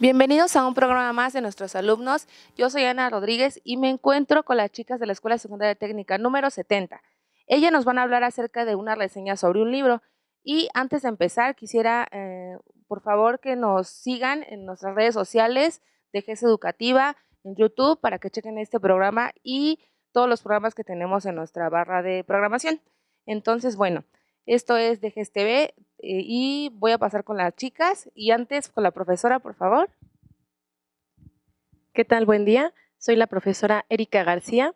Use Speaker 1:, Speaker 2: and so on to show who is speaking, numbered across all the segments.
Speaker 1: Bienvenidos a un programa más de nuestros alumnos. Yo soy Ana Rodríguez y me encuentro con las chicas de la Escuela Secundaria Técnica número 70. Ellas nos van a hablar acerca de una reseña sobre un libro. Y antes de empezar, quisiera, eh, por favor, que nos sigan en nuestras redes sociales de GES Educativa, en YouTube, para que chequen este programa y todos los programas que tenemos en nuestra barra de programación. Entonces, bueno, esto es de TV,
Speaker 2: eh, y voy a pasar con las chicas y antes con la profesora, por favor. ¿Qué tal? Buen día. Soy la profesora Erika García,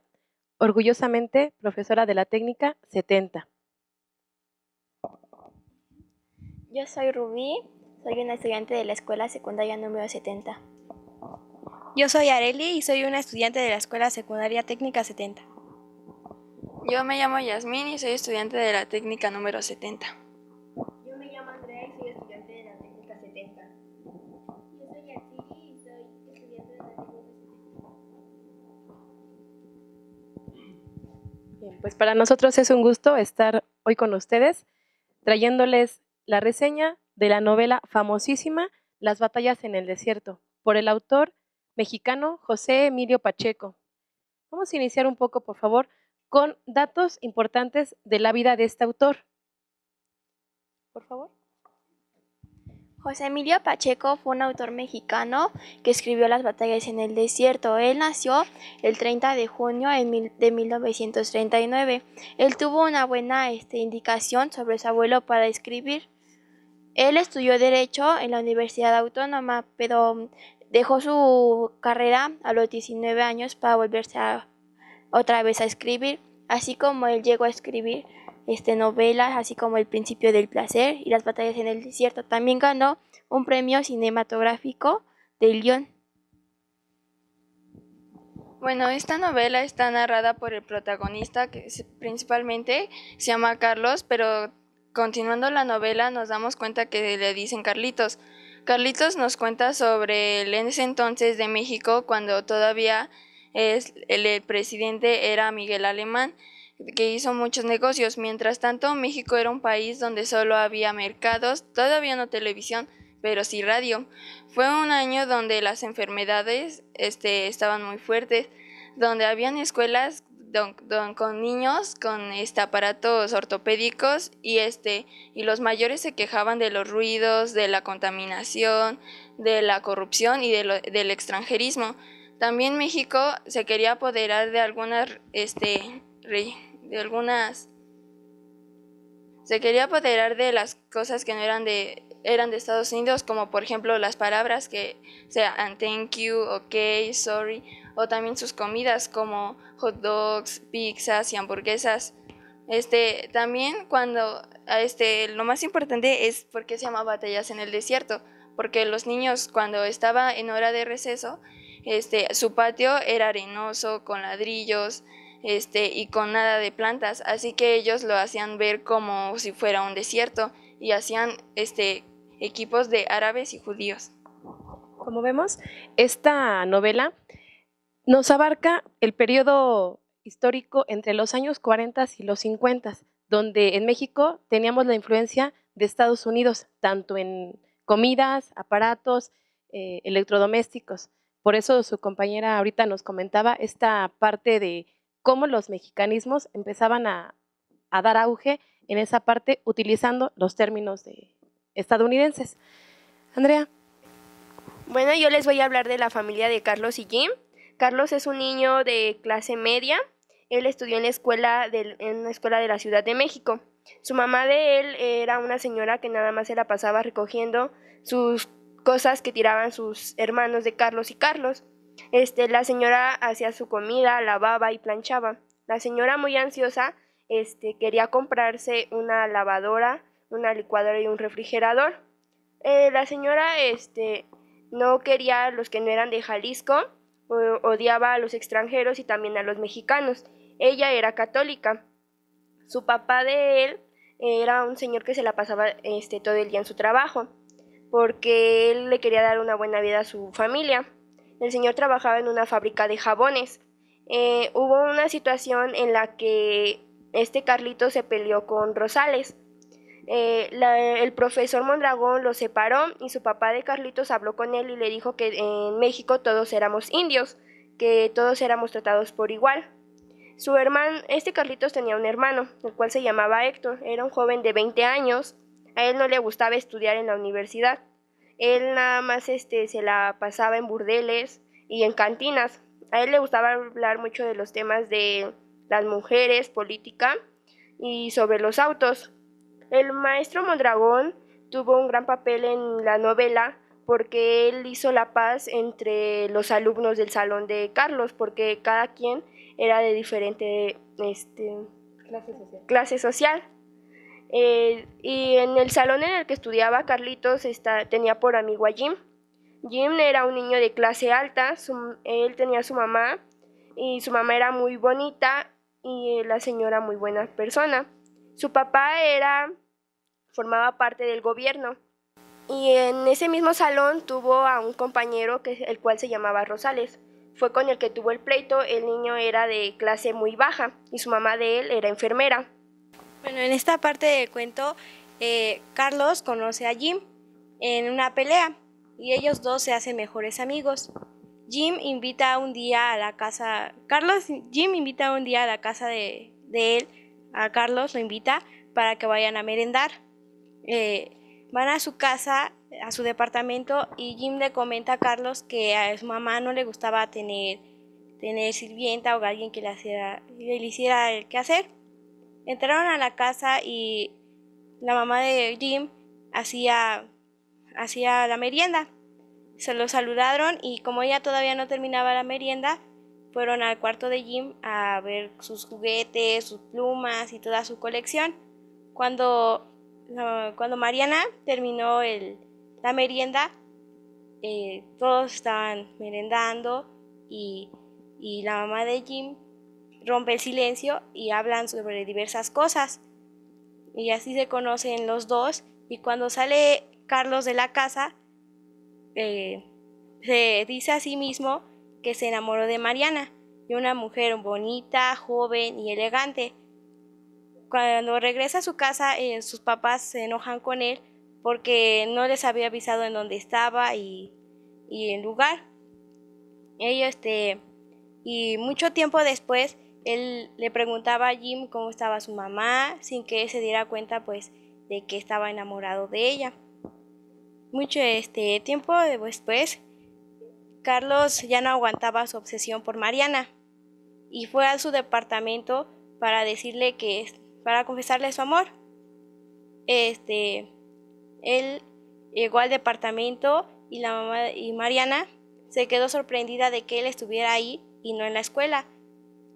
Speaker 2: orgullosamente profesora de la técnica 70.
Speaker 3: Yo soy Rubí, soy una estudiante de la escuela secundaria número 70.
Speaker 4: Yo soy Areli y soy una estudiante de la escuela secundaria técnica 70. Yo me llamo Yasmín y soy estudiante de la técnica número 70.
Speaker 2: Pues, para nosotros es un gusto estar hoy con ustedes trayéndoles la reseña de la novela famosísima Las batallas en el desierto por el autor mexicano José Emilio Pacheco. Vamos a iniciar un poco, por favor, con datos importantes de la vida de este autor. Por favor.
Speaker 3: José Emilio Pacheco fue un autor mexicano que escribió Las batallas en el desierto. Él nació el 30 de junio de 1939. Él tuvo una buena este, indicación sobre su abuelo para escribir. Él estudió Derecho en la Universidad Autónoma, pero dejó su carrera a los 19 años para volverse otra vez a escribir, así como él llegó a escribir este, novela así como El principio del placer y Las batallas en el desierto. También ganó un premio cinematográfico De guión.
Speaker 4: Bueno, esta novela está narrada por el protagonista, que principalmente se llama Carlos, pero continuando la novela nos damos cuenta que le dicen Carlitos. Carlitos nos cuenta sobre el en ese entonces de México cuando todavía el presidente era Miguel Alemán que hizo muchos negocios. Mientras tanto, México era un país donde solo había mercados, todavía no televisión, pero sí radio. Fue un año donde las enfermedades este, estaban muy fuertes, donde habían escuelas con niños con este, aparatos ortopédicos y, este, y los mayores se quejaban de los ruidos, de la contaminación, de la corrupción y del extranjerismo. También México se quería apoderar de algunas este, de algunas se quería apoderar de las cosas que no eran de eran de Estados Unidos, como por ejemplo las palabras que sean thank you, ok, sorry, o también sus comidas como hot dogs, pizzas y hamburguesas. Este, también cuando este lo más importante es por qué se llama batallas en el desierto, porque los niños cuando estaba en hora de receso, este su patio era arenoso con ladrillos, este, y con nada de plantas, así que ellos lo hacían ver como si fuera un desierto y hacían este, equipos de árabes y judíos. Como vemos,
Speaker 2: esta novela nos abarca el periodo histórico entre los años 40 y los 50, donde en México teníamos la influencia de Estados Unidos, tanto en comidas, aparatos, eh, electrodomésticos. Por eso su compañera ahorita nos comentaba esta parte de cómo los mexicanismos empezaban a, dar auge en esa parte utilizando los términos
Speaker 5: estadounidenses. Andrea. Bueno, yo les voy a hablar de la familia de Carlos y Jim. Carlos es un niño de clase media. Él estudió en la escuela en una escuela de la Ciudad de México. Su mamá de él era una señora que nada más se la pasaba recogiendo sus cosas que tiraban sus hermanos de Carlos y Carlos. Este, la señora hacía su comida, lavaba y planchaba. La señora muy ansiosa este, quería comprarse una lavadora, una licuadora y un refrigerador. Eh, la señora este, no quería los que no eran de Jalisco, odiaba a los extranjeros y también a los mexicanos. Ella era católica. Su papá de él eh, era un señor que se la pasaba este, todo el día en su trabajo, porque él le quería dar una buena vida a su familia el señor trabajaba en una fábrica de jabones. Eh, hubo una situación en la que este Carlito se peleó con Rosales. Eh, el profesor Mondragón lo separó y su papá de Carlitos habló con él y le dijo que en México todos éramos indios, que todos éramos tratados por igual. Su hermano, este Carlitos tenía un hermano, el cual se llamaba Héctor, era un joven de 20 años, a él no le gustaba estudiar en la universidad. Él nada más este, se la pasaba en burdeles y en cantinas. A él le gustaba hablar mucho de los temas de las mujeres, política y sobre los autos. El maestro Mondragón tuvo un gran papel en la novela porque él hizo la paz entre los alumnos del salón de Carlos, porque cada quien era de diferente este,
Speaker 1: clase social. Clase
Speaker 5: social. Eh, y en el salón en el que estudiaba Carlitos tenía por amigo a Jim. Jim era un niño de clase alta, él tenía su mamá y su mamá era muy bonita y la señora muy buena persona. Su papá era formaba parte del gobierno. Y en ese mismo salón tuvo a un compañero el cual se llamaba Rosales. Fue con el que tuvo el pleito, el niño era de clase muy baja y su mamá de él era enfermera. Bueno, en esta parte del cuento, eh,
Speaker 6: Carlos conoce a Jim en una pelea y ellos dos se hacen mejores amigos. Jim invita un día a la casa, Carlos, Jim invita un día a la casa de, él, a Carlos lo invita para que vayan a merendar. Eh, van a su casa, a su departamento y Jim le comenta a Carlos que a su mamá no le gustaba tener, tener sirvienta o alguien que le, hiciera, le hiciera el quehacer. hacer Entraron a la casa y la mamá de Jim hacía, hacía la merienda. Se lo saludaron y como ella todavía no terminaba la merienda, fueron al cuarto de Jim a ver sus juguetes, sus plumas y toda su colección. Cuando, cuando Mariana terminó la merienda, eh, todos estaban merendando y la mamá de Jim rompe el silencio y hablan sobre diversas cosas. Y así se conocen los dos y cuando sale Carlos de la casa, eh, se dice a sí mismo que se enamoró de Mariana, de una mujer bonita, joven y elegante. Cuando regresa a su casa, eh, sus papás se enojan con él porque no les había avisado en dónde estaba y, y el lugar. Ellos, este, y mucho tiempo después él le preguntaba a Jim cómo estaba su mamá, sin que él se diera cuenta pues de que estaba enamorado de ella. Mucho este tiempo después, Carlos ya no aguantaba su obsesión por Mariana y fue a su departamento para decirle que para confesarle su amor. Este él llegó al departamento y la mamá y Mariana se quedó sorprendida de que él estuviera ahí y no en la escuela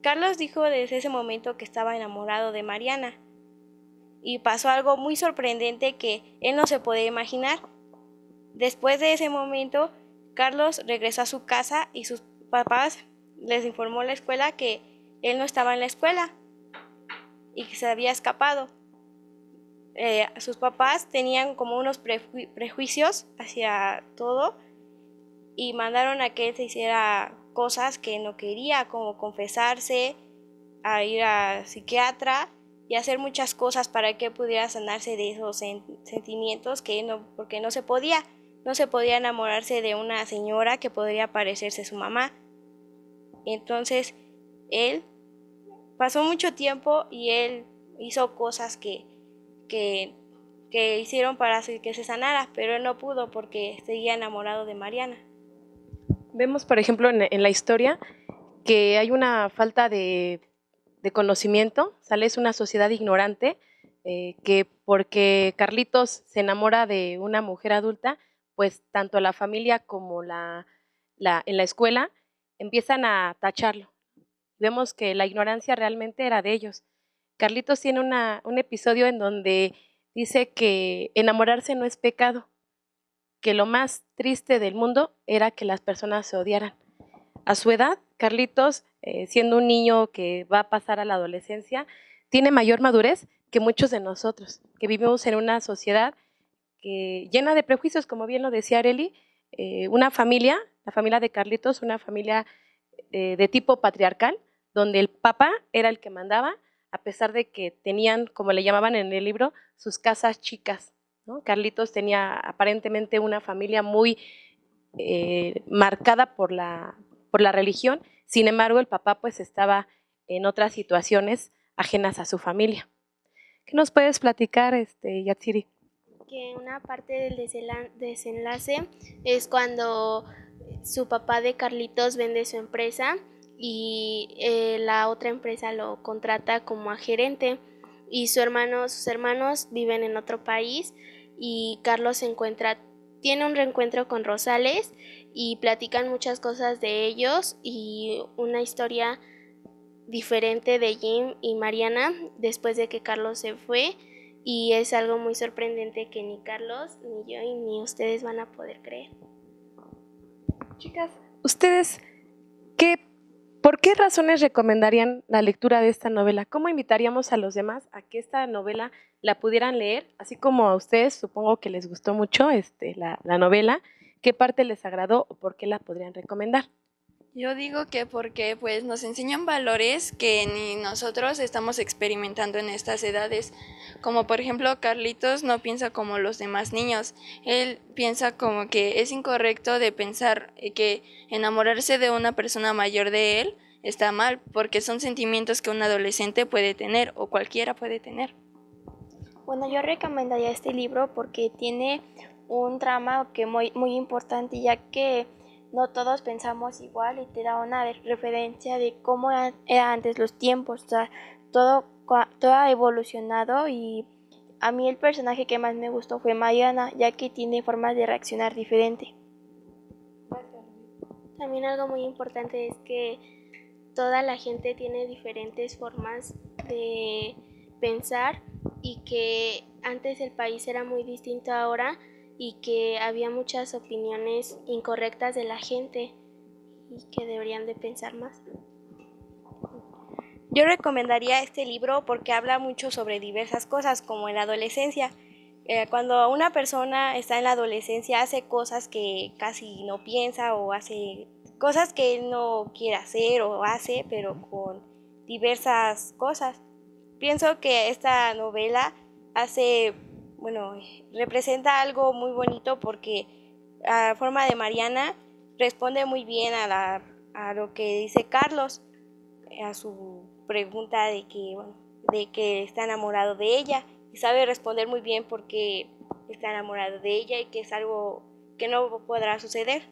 Speaker 6: Carlos dijo desde ese momento que estaba enamorado de Mariana y pasó algo muy sorprendente que él no se podía imaginar. Después de ese momento, Carlos regresó a su casa y sus papás les informó a la escuela que él no estaba en la escuela y que se había escapado. Eh, sus papás tenían como unos prejuicios hacia todo y mandaron a que él se hiciera cosas que no quería, como confesarse, a ir a psiquiatra y hacer muchas cosas para que pudiera sanarse de esos sentimientos que no, porque no se podía, no se podía enamorarse de una señora que podría parecerse su mamá. Entonces, él pasó mucho tiempo y él hizo cosas que, que, que hicieron para que se sanara, pero él no pudo porque seguía enamorado de Mariana.
Speaker 2: Vemos, por ejemplo, en, la historia que hay una falta de, conocimiento, sale es una sociedad ignorante, eh, que porque Carlitos se enamora de una mujer adulta, pues tanto la familia como la, la, en la escuela empiezan a tacharlo. Vemos que la ignorancia realmente era de ellos. Carlitos tiene un episodio en donde dice que enamorarse no es pecado, que lo más triste del mundo era que las personas se odiaran. A su edad, Carlitos, eh, siendo un niño que va a pasar a la adolescencia, tiene mayor madurez que muchos de nosotros, que vivimos en una sociedad que, llena de prejuicios, como bien lo decía Areli, eh, una familia, la familia de Carlitos, una familia de, eh, de tipo patriarcal, donde el papá era el que mandaba, a pesar de que tenían, como le llamaban en el libro, sus casas chicas, Carlitos tenía aparentemente una familia muy eh, marcada por la, por la religión, sin embargo el papá pues estaba en otras situaciones ajenas a su familia. ¿Qué nos puedes platicar, este, Yatsiri?
Speaker 7: Que una parte del desenlace es cuando su papá de Carlitos vende su empresa y eh, la otra empresa lo contrata como a gerente y su hermano, sus hermanos viven en otro país y Carlos se encuentra, tiene un reencuentro con Rosales y platican muchas cosas de ellos y una historia diferente de Jim y Mariana después de que Carlos se fue y es algo muy sorprendente que ni Carlos, ni yo y ni ustedes van a poder creer. Chicas,
Speaker 2: ¿ustedes qué ¿Por qué razones recomendarían la lectura de esta novela? ¿Cómo invitaríamos a los demás a que esta novela la pudieran leer? Así como a ustedes supongo que les gustó mucho este, la, la novela, ¿qué parte les agradó o por qué la podrían recomendar?
Speaker 4: Yo digo que porque pues nos enseñan valores que ni nosotros estamos experimentando en estas edades. Como por ejemplo, Carlitos no piensa como los demás niños. Él piensa como que es incorrecto de pensar que enamorarse de una persona mayor de él está mal, porque son sentimientos que un adolescente puede tener o cualquiera puede tener.
Speaker 3: Bueno, yo recomendaría este libro porque tiene un drama que muy muy importante ya que no todos pensamos igual y te da una referencia de cómo eran antes los tiempos. todo, todo ha evolucionado y a mí el personaje que más me gustó fue Mariana, ya que tiene formas de reaccionar diferente.
Speaker 7: También algo muy importante es que toda la gente tiene diferentes formas de pensar y que antes el país era muy distinto ahora y que había muchas opiniones incorrectas de la gente
Speaker 6: y que deberían de pensar más. Yo recomendaría este libro porque habla mucho sobre diversas cosas como en la adolescencia. Eh, cuando una persona está en la adolescencia hace cosas que casi no piensa o hace cosas que él no quiere hacer o hace, pero con diversas cosas. Pienso que esta novela hace bueno, representa algo muy bonito porque la forma de Mariana responde muy bien a, lo que dice Carlos, eh, a su pregunta de de que está enamorado de ella y sabe responder muy bien porque está enamorado de ella y que es algo que no podrá suceder.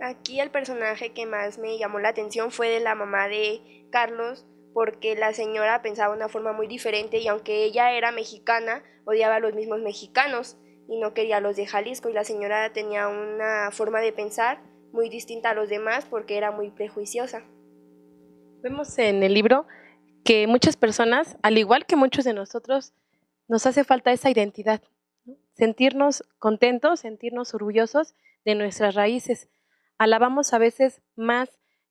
Speaker 5: Aquí el personaje que más me llamó la atención fue de la mamá de Carlos, porque la señora pensaba de una forma muy diferente y aunque ella era mexicana, odiaba a los mismos mexicanos y no quería a los de Jalisco y la señora tenía una forma de pensar muy distinta a los demás porque era muy prejuiciosa. Vemos
Speaker 2: en el libro que muchas personas, al igual que muchos de nosotros, nos hace falta esa identidad, sentirnos contentos, sentirnos orgullosos de nuestras raíces. Alabamos a veces más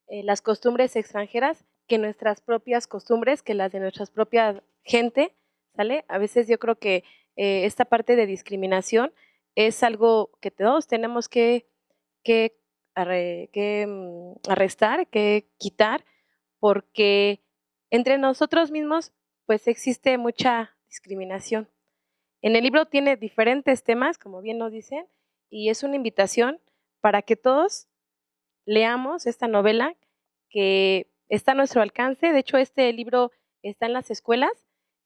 Speaker 2: eh, las costumbres extranjeras que nuestras propias costumbres, que las de nuestra propia gente, ¿sale? A veces yo creo que eh, esta parte de discriminación es algo que todos tenemos que, que, arre, que mm, arrestar, que quitar, porque entre nosotros mismos pues existe mucha discriminación. En el libro tiene diferentes temas, como bien nos dicen, y es una invitación para que todos leamos esta novela que está a nuestro alcance. De hecho, este libro está en las escuelas.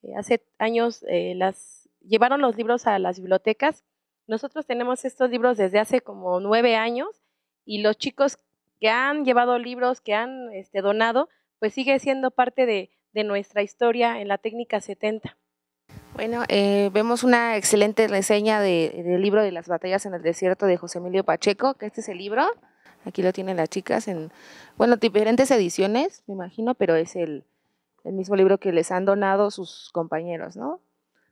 Speaker 2: Eh, hace años eh, las llevaron los libros a las bibliotecas. Nosotros tenemos estos libros desde hace como nueve años y los chicos que han llevado libros, que han este, donado, pues sigue siendo parte de, nuestra historia en la técnica 70.
Speaker 1: Bueno, eh, vemos una excelente reseña del libro de las batallas en el desierto de José Emilio Pacheco, que este es el libro. Aquí lo tienen las chicas en, bueno, diferentes ediciones, me imagino, pero es el, mismo libro que les han donado sus compañeros, ¿no?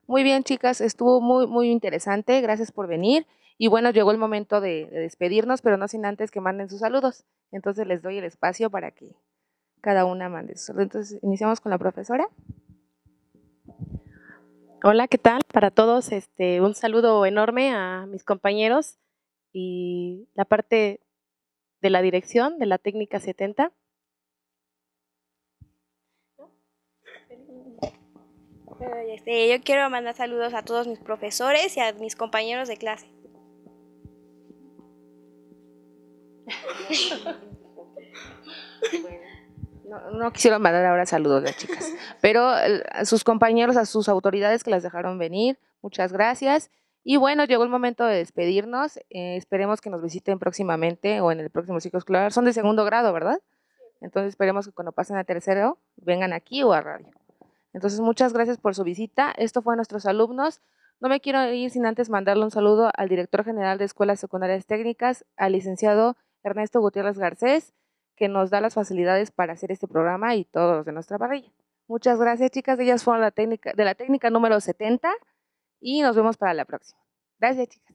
Speaker 1: Muy bien, chicas, estuvo muy, muy interesante. Gracias por venir. Y bueno, llegó el momento de, despedirnos, pero no sin antes que manden sus saludos. Entonces les doy el espacio para que cada una mande sus saludos.
Speaker 2: Entonces, iniciamos con la profesora. Hola, ¿qué tal? Para todos, este, un saludo enorme a mis compañeros y la parte de la dirección, de la técnica 70.
Speaker 6: Este, yo quiero mandar saludos a todos mis profesores y a mis compañeros de clase.
Speaker 2: no,
Speaker 1: no, quisieron mandar ahora saludos las chicas, pero eh, a sus compañeros, a sus autoridades que las dejaron venir, muchas gracias. Y bueno, llegó el momento de despedirnos. Eh, esperemos que nos visiten próximamente o en el próximo ciclo escolar. Son de segundo grado, ¿verdad? Entonces esperemos que cuando pasen a tercero vengan aquí o a radio. Entonces muchas gracias por su visita. Esto fue a nuestros alumnos. No me quiero ir sin antes mandarle un saludo al director general de Escuelas Secundarias Técnicas, al licenciado Ernesto Gutiérrez Garcés, que nos da las facilidades para hacer este programa y todos de nuestra parrilla. Muchas gracias, chicas. Ellas fueron de la técnica número 70 y nos vemos para la próxima. Gracias, chicas.